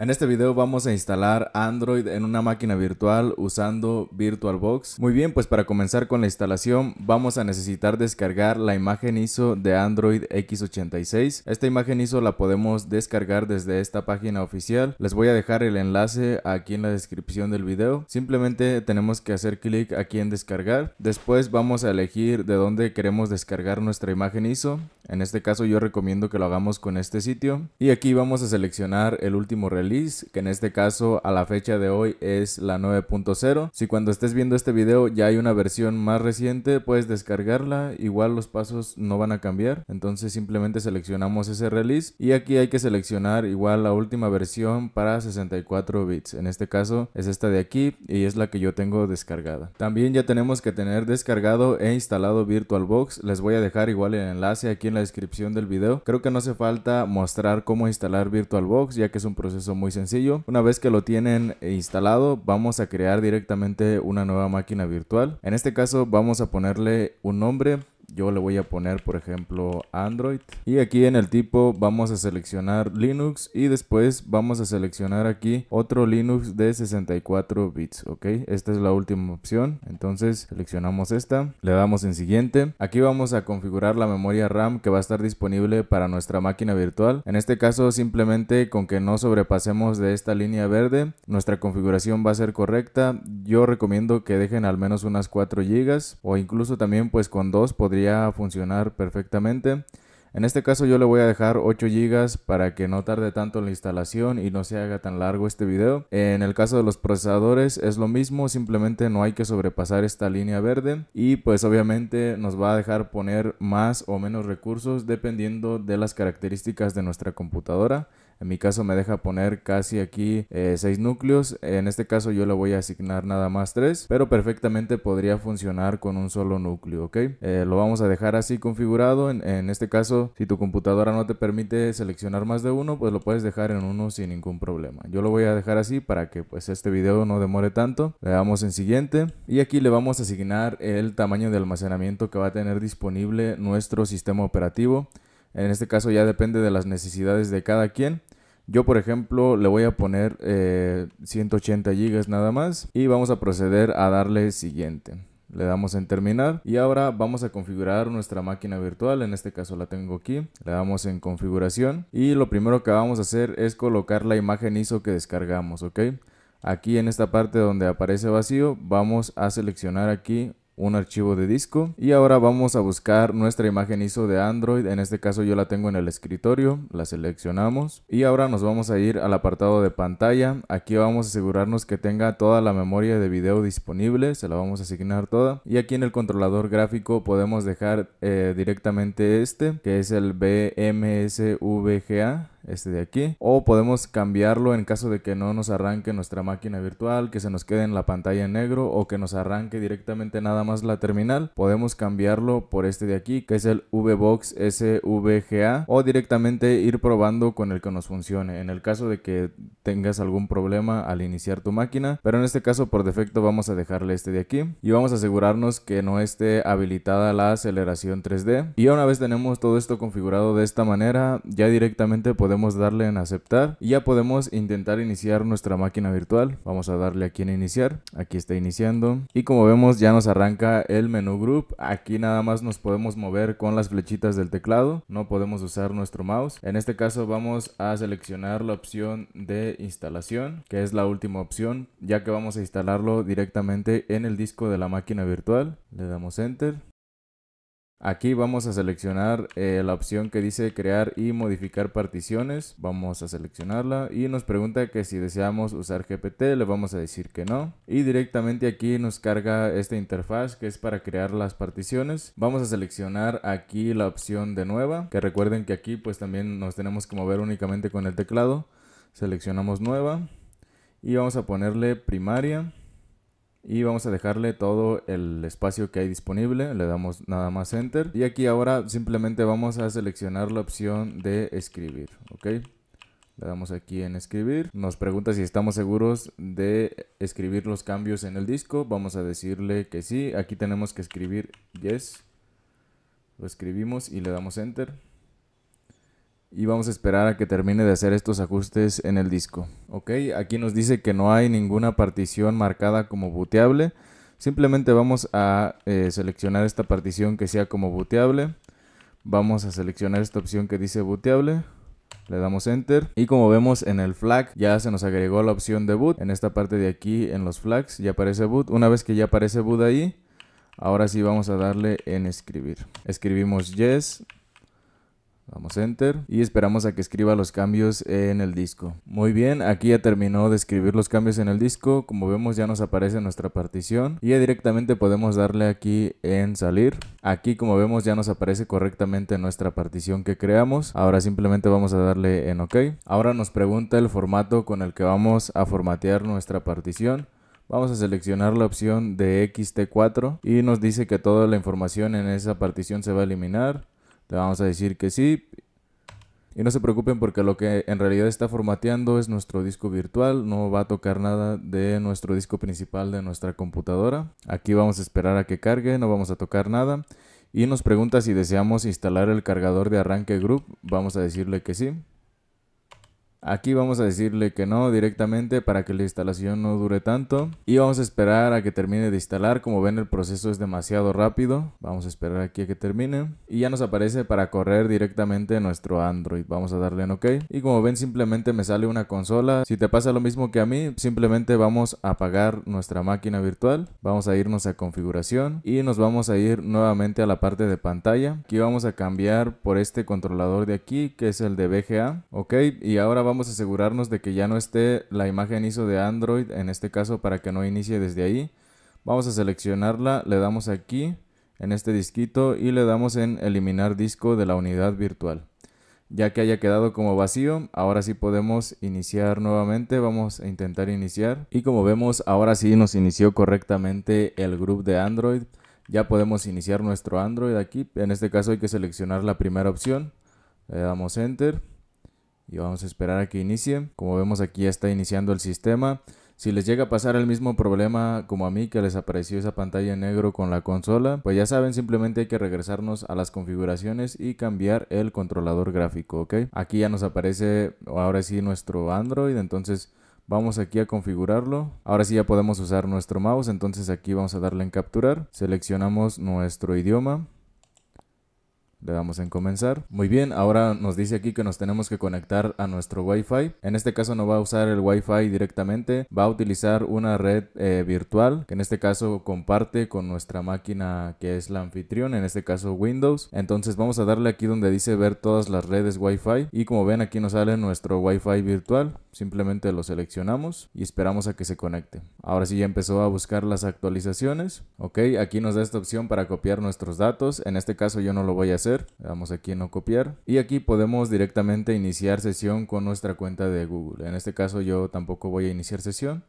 En este video vamos a instalar Android en una máquina virtual usando VirtualBox. Muy bien, pues para comenzar con la instalación vamos a necesitar descargar la imagen ISO de Android x86. Esta imagen ISO la podemos descargar desde esta página oficial. Les voy a dejar el enlace aquí en la descripción del video. Simplemente tenemos que hacer clic aquí en descargar. Después vamos a elegir de dónde queremos descargar nuestra imagen ISO. En este caso yo recomiendo que lo hagamos con este sitio. Y aquí vamos a seleccionar el último reloj que en este caso a la fecha de hoy es la 9.0. Si cuando estés viendo este video ya hay una versión más reciente, puedes descargarla, igual los pasos no van a cambiar, entonces simplemente seleccionamos ese release y aquí hay que seleccionar igual la última versión para 64 bits. En este caso es esta de aquí y es la que yo tengo descargada. También ya tenemos que tener descargado e instalado VirtualBox. Les voy a dejar igual el enlace aquí en la descripción del video. Creo que no hace falta mostrar cómo instalar VirtualBox ya que es un proceso muy sencillo. Una vez que lo tienen eh, instalado, vamos a crear directamente una nueva máquina virtual. En este caso vamos a ponerle un nombre yo le voy a poner, por ejemplo, Android. Y aquí en el tipo vamos a seleccionar Linux y después vamos a seleccionar aquí otro Linux de 64 bits, ¿ok? Esta es la última opción. Entonces seleccionamos esta, le damos en siguiente. Aquí vamos a configurar la memoria RAM que va a estar disponible para nuestra máquina virtual. En este caso simplemente con que no sobrepasemos de esta línea verde, nuestra configuración va a ser correcta. Yo recomiendo que dejen al menos unas 4 GB o incluso también pues con 2 podría funcionar perfectamente. En este caso yo le voy a dejar 8 gigas para que no tarde tanto en la instalación y no se haga tan largo este video. En el caso de los procesadores es lo mismo, simplemente no hay que sobrepasar esta línea verde y pues obviamente nos va a dejar poner más o menos recursos dependiendo de las características de nuestra computadora. En mi caso me deja poner casi aquí 6 eh, núcleos. En este caso yo le voy a asignar nada más 3, pero perfectamente podría funcionar con un solo núcleo, ¿ok? Eh, lo vamos a dejar así configurado. En, este caso, si tu computadora no te permite seleccionar más de uno, pues lo puedes dejar en uno sin ningún problema. Yo lo voy a dejar así para que pues este video no demore tanto. Le damos en siguiente y aquí le vamos a asignar el tamaño de almacenamiento que va a tener disponible nuestro sistema operativo. En este caso ya depende de las necesidades de cada quien. Yo, por ejemplo, le voy a poner 180 eh, GB nada más y vamos a proceder a darle siguiente. Le damos en terminar y ahora vamos a configurar nuestra máquina virtual, en este caso la tengo aquí, le damos en configuración y lo primero que vamos a hacer es colocar la imagen ISO que descargamos, ok. Aquí en esta parte donde aparece vacío vamos a seleccionar aquí un archivo de disco y ahora vamos a buscar nuestra imagen ISO de Android, en este caso yo la tengo en el escritorio, la seleccionamos y ahora nos vamos a ir al apartado de pantalla, aquí vamos a asegurarnos que tenga toda la memoria de video disponible, se la vamos a asignar toda y aquí en el controlador gráfico podemos dejar eh, directamente este que es el BMSVGA este de aquí. O podemos cambiarlo en caso de que no nos arranque nuestra máquina virtual, que se nos quede en la pantalla en negro o que nos arranque directamente nada más la terminal. Podemos cambiarlo por este de aquí, que es el VBox SVGA, o directamente ir probando con el que nos funcione. En el caso de que tengas algún problema al iniciar tu máquina, pero en este caso por defecto vamos a dejarle este de aquí y vamos a asegurarnos que no esté habilitada la aceleración 3D. Y una vez tenemos todo esto configurado de esta manera, ya directamente podemos podemos darle en aceptar y ya podemos intentar iniciar nuestra máquina virtual. Vamos a darle aquí en iniciar. Aquí está iniciando. Y como vemos ya nos arranca el menú group. Aquí nada más nos podemos mover con las flechitas del teclado. No podemos usar nuestro mouse. En este caso vamos a seleccionar la opción de instalación, que es la última opción, ya que vamos a instalarlo directamente en el disco de la máquina virtual. Le damos enter Aquí vamos a seleccionar eh, la opción que dice crear y modificar particiones. Vamos a seleccionarla y nos pregunta que si deseamos usar GPT le vamos a decir que no. Y directamente aquí nos carga esta interfaz que es para crear las particiones. Vamos a seleccionar aquí la opción de nueva. Que recuerden que aquí pues también nos tenemos que mover únicamente con el teclado. Seleccionamos nueva y vamos a ponerle primaria y vamos a dejarle todo el espacio que hay disponible, le damos nada más enter y aquí ahora simplemente vamos a seleccionar la opción de escribir, ok, le damos aquí en escribir, nos pregunta si estamos seguros de escribir los cambios en el disco, vamos a decirle que sí, aquí tenemos que escribir yes, lo escribimos y le damos enter y vamos a esperar a que termine de hacer estos ajustes en el disco. Ok, aquí nos dice que no hay ninguna partición marcada como booteable. Simplemente vamos a eh, seleccionar esta partición que sea como booteable. Vamos a seleccionar esta opción que dice booteable. Le damos enter y como vemos en el flag ya se nos agregó la opción de boot. En esta parte de aquí en los flags ya aparece boot. Una vez que ya aparece boot ahí, ahora sí vamos a darle en escribir. Escribimos yes Damos enter y esperamos a que escriba los cambios en el disco. Muy bien, aquí ya terminó de escribir los cambios en el disco. Como vemos ya nos aparece nuestra partición y ya directamente podemos darle aquí en salir. Aquí como vemos ya nos aparece correctamente nuestra partición que creamos. Ahora simplemente vamos a darle en OK. Ahora nos pregunta el formato con el que vamos a formatear nuestra partición. Vamos a seleccionar la opción de XT4 y nos dice que toda la información en esa partición se va a eliminar le vamos a decir que sí. Y no se preocupen porque lo que en realidad está formateando es nuestro disco virtual, no va a tocar nada de nuestro disco principal de nuestra computadora. Aquí vamos a esperar a que cargue, no vamos a tocar nada. Y nos pregunta si deseamos instalar el cargador de arranque group, vamos a decirle que sí. Aquí vamos a decirle que no directamente para que la instalación no dure tanto. Y vamos a esperar a que termine de instalar. Como ven el proceso es demasiado rápido. Vamos a esperar aquí a que termine. Y ya nos aparece para correr directamente nuestro Android. Vamos a darle en OK. Y como ven simplemente me sale una consola. Si te pasa lo mismo que a mí, simplemente vamos a apagar nuestra máquina virtual. Vamos a irnos a configuración. Y nos vamos a ir nuevamente a la parte de pantalla. Aquí vamos a cambiar por este controlador de aquí que es el de BGA. Ok. Y ahora vamos vamos a asegurarnos de que ya no esté la imagen ISO de Android, en este caso para que no inicie desde ahí. Vamos a seleccionarla, le damos aquí en este disquito y le damos en eliminar disco de la unidad virtual. Ya que haya quedado como vacío, ahora sí podemos iniciar nuevamente, vamos a intentar iniciar. Y como vemos, ahora sí nos inició correctamente el grupo de Android. Ya podemos iniciar nuestro Android aquí, en este caso hay que seleccionar la primera opción. Le damos Enter y vamos a esperar a que inicie. Como vemos aquí ya está iniciando el sistema. Si les llega a pasar el mismo problema como a mí que les apareció esa pantalla en negro con la consola, pues ya saben, simplemente hay que regresarnos a las configuraciones y cambiar el controlador gráfico, ¿ok? Aquí ya nos aparece ahora sí nuestro Android, entonces vamos aquí a configurarlo. Ahora sí ya podemos usar nuestro mouse, entonces aquí vamos a darle en capturar. Seleccionamos nuestro idioma. Le damos en comenzar. Muy bien, ahora nos dice aquí que nos tenemos que conectar a nuestro Wi-Fi. En este caso no va a usar el Wi-Fi directamente, va a utilizar una red eh, virtual que en este caso comparte con nuestra máquina que es la anfitrión, en este caso Windows. Entonces vamos a darle aquí donde dice ver todas las redes Wi-Fi y como ven aquí nos sale nuestro Wi-Fi virtual. Simplemente lo seleccionamos y esperamos a que se conecte. Ahora sí ya empezó a buscar las actualizaciones. Ok, aquí nos da esta opción para copiar nuestros datos. En este caso yo no lo voy a hacer le damos aquí en no copiar. Y aquí podemos directamente iniciar sesión con nuestra cuenta de Google. En este caso yo tampoco voy a iniciar sesión.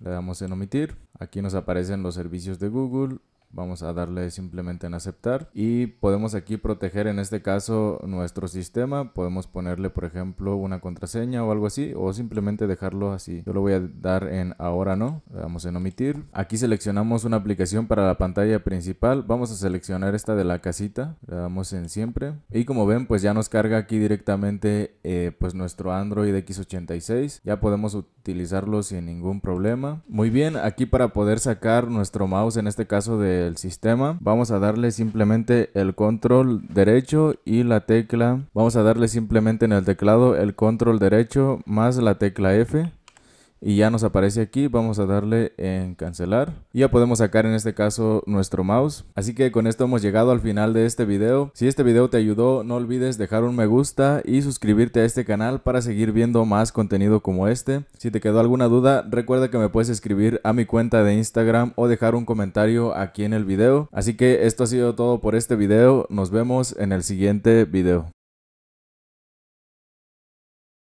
Le damos en omitir. Aquí nos aparecen los servicios de Google. Vamos a darle simplemente en aceptar y podemos aquí proteger en este caso nuestro sistema. Podemos ponerle por ejemplo una contraseña o algo así o simplemente dejarlo así. Yo lo voy a dar en ahora no. Le damos en omitir. Aquí seleccionamos una aplicación para la pantalla principal. Vamos a seleccionar esta de la casita. Le damos en siempre. Y como ven pues ya nos carga aquí directamente eh, pues nuestro Android X86. Ya podemos utilizarlo sin ningún problema. Muy bien, aquí para poder sacar nuestro mouse en este caso de el sistema vamos a darle simplemente el control derecho y la tecla vamos a darle simplemente en el teclado el control derecho más la tecla F y ya nos aparece aquí vamos a darle en cancelar y ya podemos sacar en este caso nuestro mouse así que con esto hemos llegado al final de este video si este video te ayudó no olvides dejar un me gusta y suscribirte a este canal para seguir viendo más contenido como este si te quedó alguna duda recuerda que me puedes escribir a mi cuenta de Instagram o dejar un comentario aquí en el video así que esto ha sido todo por este video nos vemos en el siguiente video